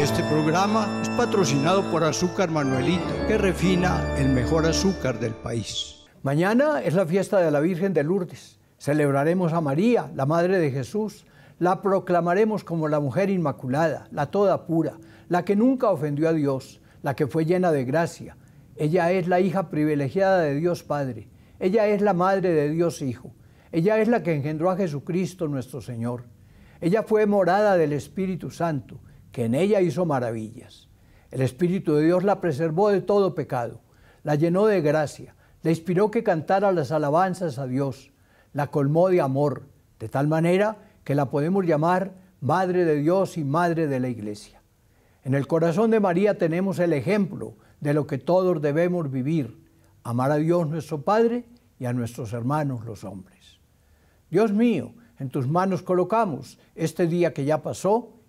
Este programa es patrocinado por Azúcar manuelito que refina el mejor azúcar del país. Mañana es la fiesta de la Virgen de Lourdes. Celebraremos a María, la Madre de Jesús. La proclamaremos como la mujer inmaculada, la toda pura, la que nunca ofendió a Dios, la que fue llena de gracia. Ella es la hija privilegiada de Dios Padre. Ella es la madre de Dios Hijo. Ella es la que engendró a Jesucristo nuestro Señor. Ella fue morada del Espíritu Santo que en ella hizo maravillas. El Espíritu de Dios la preservó de todo pecado, la llenó de gracia, le inspiró que cantara las alabanzas a Dios, la colmó de amor, de tal manera que la podemos llamar Madre de Dios y Madre de la Iglesia. En el corazón de María tenemos el ejemplo de lo que todos debemos vivir, amar a Dios nuestro Padre y a nuestros hermanos los hombres. Dios mío, en tus manos colocamos este día que ya pasó